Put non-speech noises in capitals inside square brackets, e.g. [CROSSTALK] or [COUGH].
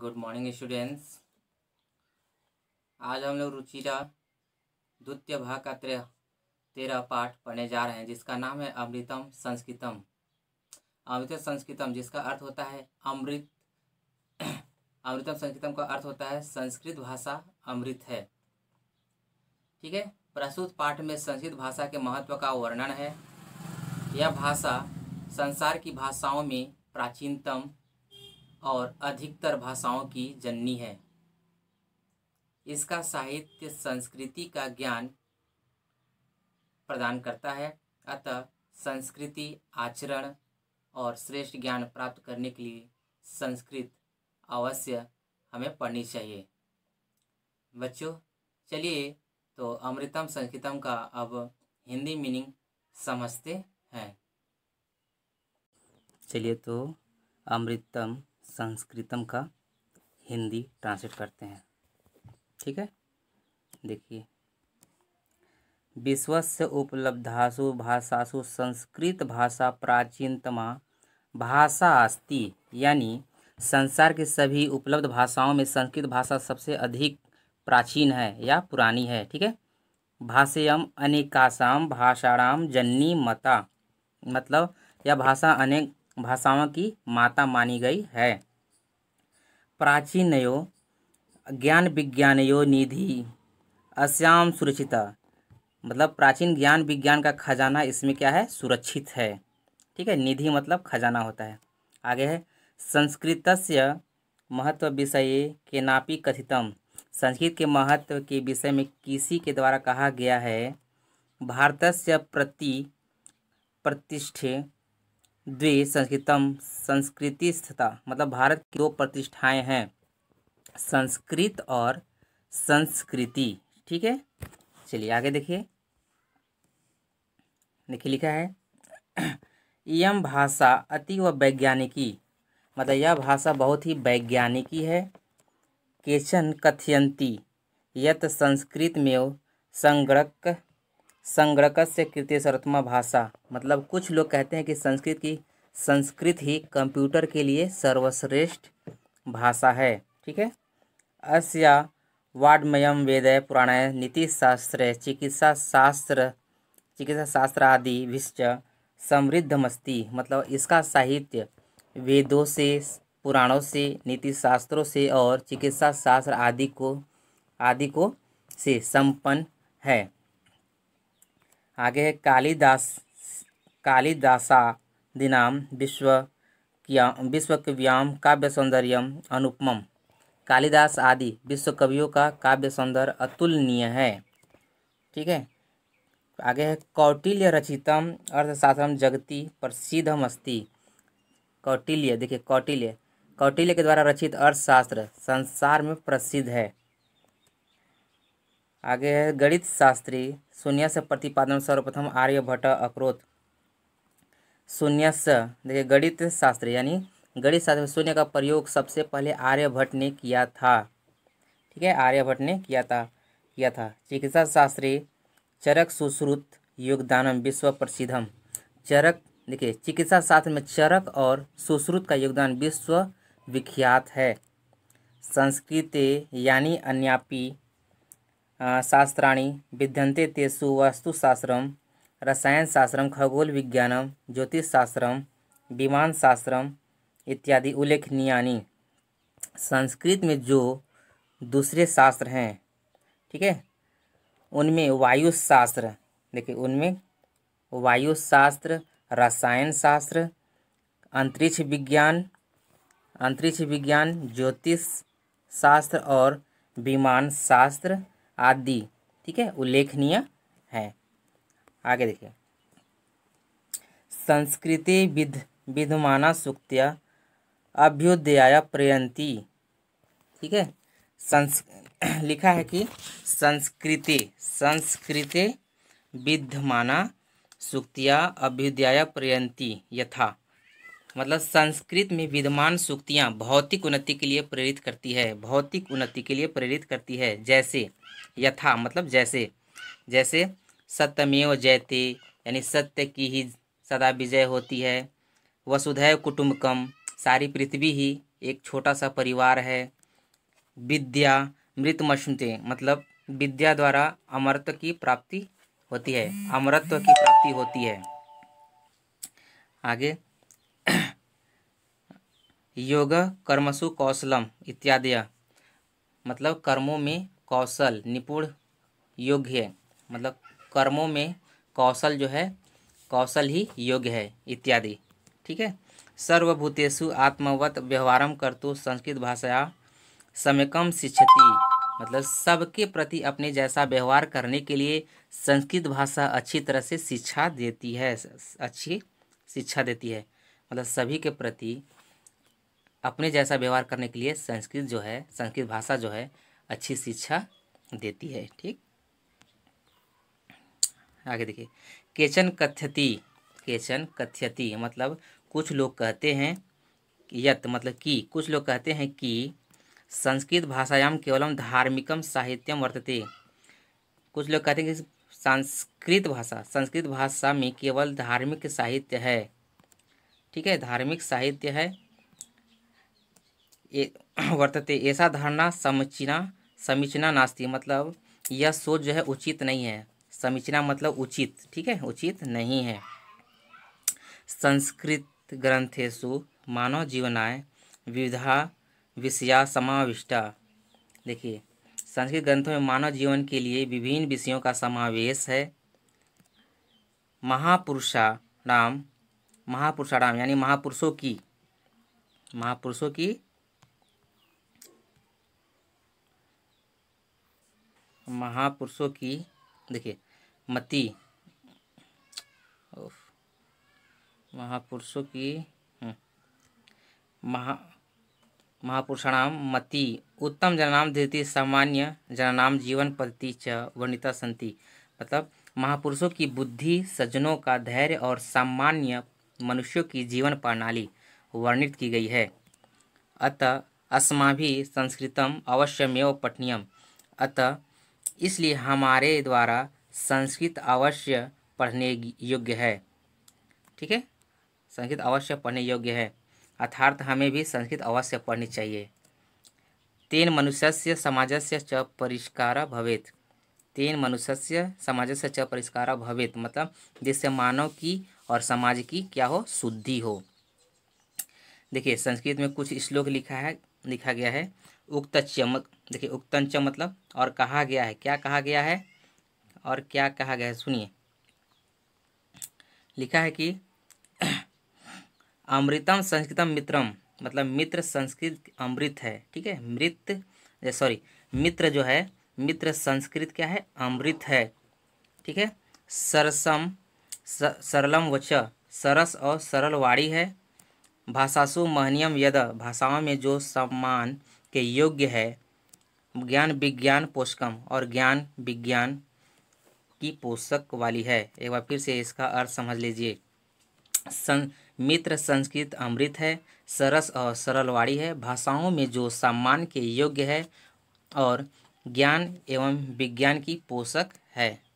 good morning students आज हम लोग रुचिरा द्वितीय भाग का तेरह तेरह पाठ पढ़ने जा रहे हैं जिसका नाम है अमृतम संस्कृतम अमृत संस्कृतम जिसका अर्थ होता है अमृत [CLEARS THROAT] अमृतम संस्कृतम का अर्थ होता है संस्कृत भाषा अमृत है ठीक है प्रस्तुत पाठ में संस्कृत भाषा के महत्व का वर्णन है यह भाषा संसार की भाषाओं में प्राचीनतम और अधिकतर भाषाओं की जननी है इसका साहित्य संस्कृति का ज्ञान प्रदान करता है अतः संस्कृति आचरण और श्रेष्ठ ज्ञान प्राप्त करने के लिए संस्कृत अवश्य हमें पढ़नी चाहिए बच्चों चलिए तो अमृतम संस्कृतम का अब हिंदी मीनिंग समझते हैं चलिए तो अमृतम संस्कृतम का हिंदी ट्रांसलेट करते हैं ठीक है देखिए विश्वस्य उपलब्धासु भाषासु संस्कृत भाषा प्राचीनतमा भाषा अस्ति यानी संसार के सभी उपलब्ध भाषाओं में संस्कृत भाषा सबसे अधिक प्राचीन है या पुरानी है ठीक है भाषेयम अनेकासाम भाषाणाम जननी मता मतलब यह भाषा अनेक भाषाओं की माता मानी गई है प्राचीनयो ज्ञान विज्ञानयो निधि अश्याम सुरक्षिता मतलब प्राचीन ज्ञान विज्ञान का खजाना इसमें क्या है सुरक्षित है ठीक है निधि मतलब खजाना होता है आगे है संस्कृत से महत्व विषय के नापी कथितम संस्कृत के महत्व के विषय में किसी के द्वारा कहा गया है भारत से प्रति प्रतिष्ठे द्वि संस्कृतम स्थता मतलब भारत की दो प्रतिष्ठाएं हैं संस्कृत और संस्कृति ठीक है चलिए आगे देखिए देखिए लिखा है यम भाषा अति व वैज्ञानिकी मतलब यह भाषा बहुत ही वैज्ञानिकी है केचन कथयंती यत संस्कृत में संग्रक संगणक से कृत्य सर्वोत्तमा भाषा मतलब कुछ लोग कहते हैं कि संस्कृत की संस्कृत ही कंप्यूटर के लिए सर्वश्रेष्ठ भाषा है ठीक है अस्या वाडमयम वेद पुराण नीतिशास्त्र चिकित्सा शास्त्र चिकित्सा शास्त्र आदि विश्व समृद्धमस्ती मतलब इसका साहित्य वेदों से पुराणों से नीतिशास्त्रों से और चिकित्सा शास्त्र आदि को आदि को से संपन्न है आगे है कालिदास कालिदासा दिनाम विश्व क्या विश्व कव्याम काव्य सौंदर्यम अनुपम कालिदास आदि विश्व कवियों का काव्य सौंदर्य अतुलनीय है ठीक है आगे है कौटिल्य रचितम अर्थशास्त्र जगति प्रसिद्धम अस्ति कौटिल्य देखिए कौटिल्य कौटिल्य के द्वारा रचित अर्थशास्त्र संसार में प्रसिद्ध है आगे है गणित शास्त्री शून्य से प्रतिपादन सर्वप्रथम आर्यभट्ट अक्रोत शून्य से देखिए गणित शास्त्र यानी गणित शास्त्र में शून्य का प्रयोग सबसे पहले आर्यभट्ट ने किया था ठीक है आर्यभट्ट ने किया था किया था चिकित्सा शास्त्री चरक सुश्रुत योगदानम विश्व प्रसिद्धम चरक देखिए चिकित्सा शास्त्र में चरक और सुश्रुत का योगदान विश्व विख्यात है संस्कृत यानी अन्यापी शास्त्राणी विद्यन्ते तेसु रसायन शास्त्र खगोल विज्ञानम विमान शास्त्र इत्यादि उल्लेखनीयानी संस्कृत में जो दूसरे शास्त्र हैं ठीक है उनमें वायुशास्त्र देखिए उनमें वायुशास्त्र रसायन शास्त्र अंतरिक्ष विज्ञान अंतरिक्ष विज्ञान ज्योतिष शास्त्र और विमान शास्त्र आदि ठीक है उल्लेखनीय है आगे देखिए संस्कृति विध विधमाना सूक्तिया अभ्युदयाय प्रयंती ठीक है संस [CLEARS THROAT] लिखा है कि संस्कृति संस्कृति विद्यमाना सूक्तियाँ अभ्युदयाय प्रयंती यथा मतलब संस्कृत में विद्यमान सूक्तियाँ भौतिक उन्नति के लिए प्रेरित करती है भौतिक उन्नति के लिए प्रेरित करती है जैसे यथा मतलब जैसे जैसे सत्यमेव जयते यानी सत्य की ही सदा विजय होती है वसुधैव कुटुम्बकम सारी पृथ्वी ही एक छोटा सा परिवार है विद्या मृत मशुते मतलब विद्या द्वारा अमरत्व की प्राप्ति होती है अमरत्व की प्राप्ति होती है आगे [CLEARS THROAT] योग कर्मसु कौशलम इत्यादि मतलब कर्मों में कौशल निपुण योग्य मतलब कर्मों में कौशल जो है कौशल ही योग्य है इत्यादि ठीक है सर्वभूतेषु आत्मवत व्यवहारम तो संस्कृत भाषा समयकम शिक्षति मतलब सबके प्रति अपने जैसा व्यवहार करने के लिए संस्कृत भाषा अच्छी तरह से शिक्षा देती है अच्छी शिक्षा देती है मतलब सभी के प्रति अपने जैसा व्यवहार करने के लिए संस्कृत जो है संस्कृत भाषा जो है अच्छी शिक्षा देती है ठीक आगे देखिए केचन कथ्यति केचन कथ्यति मतलब कुछ लोग कहते हैं यत मतलब कि कुछ लोग कहते हैं कि संस्कृत भाषायाम केवलम धार्मिकम साहित्यम वर्तते कुछ लोग कहते हैं कि संस्कृत भाषा संस्कृत भाषा में केवल धार्मिक साहित्य है ठीक है धार्मिक साहित्य है ये [CLEARS THROAT] वर्तते ऐसा धारणा समचीना समीचना नास्ती मतलब यह सोच जो है उचित नहीं है समीचना मतलब उचित ठीक है उचित नहीं है संस्कृत ग्रंथेशु मानव जीवनाय विविधा विषया समाविष्टा देखिए संस्कृत ग्रंथों में मानव जीवन के लिए विभिन्न विषयों का समावेश है महापुरुषाराम महापुरुषाराम यानी महापुरुषों की महापुरुषों की महापुरुषों की देखिए मति महापुरुषों की हम्म, महा महापुरुषाणाम मति उत्तम जननाम धीति सामान्य जननाम जीवन पद्धति च वर्णिता संति मतलब महापुरुषों की बुद्धि सज्जनों का धैर्य और सामान्य मनुष्यों की जीवन प्रणाली वर्णित की गई है अतः अस्मा भी संस्कृतम अवश्यमेव पठनीयम अतः इसलिए हमारे द्वारा संस्कृत अवश्य पढ़ने योग्य है ठीक है संस्कृत अवश्य पढ़ने योग्य है अर्थात हमें भी संस्कृत अवश्य पढ़नी चाहिए तेन मनुष्य से च परिष्कार भवेत तेन मनुष्य से च परिष्कार भवेत मतलब जिससे मानव की और समाज की क्या हो शुद्धि हो देखिए संस्कृत में कुछ श्लोक लिखा है लिखा गया है उक्त चमक देखिए उक्तंच मतलब और कहा गया है क्या कहा गया है और क्या कहा गया है सुनिए लिखा है कि अमृतम संस्कृतम मित्रम मतलब मित्र संस्कृत अमृत है ठीक है मृत सॉरी मित्र जो है मित्र संस्कृत क्या है अमृत है ठीक है सरसम स, सरलम वच सरस और सरल वाणी है भाषासु महनियम यद भाषाओं में जो सम्मान के योग्य है ज्ञान विज्ञान पोषकम और ज्ञान विज्ञान की पोषक वाली है एक बार फिर से इसका अर्थ समझ लीजिए सं मित्र संस्कृत अमृत है सरस और सरलवाड़ी है भाषाओं में जो सम्मान के योग्य है और ज्ञान एवं विज्ञान की पोषक है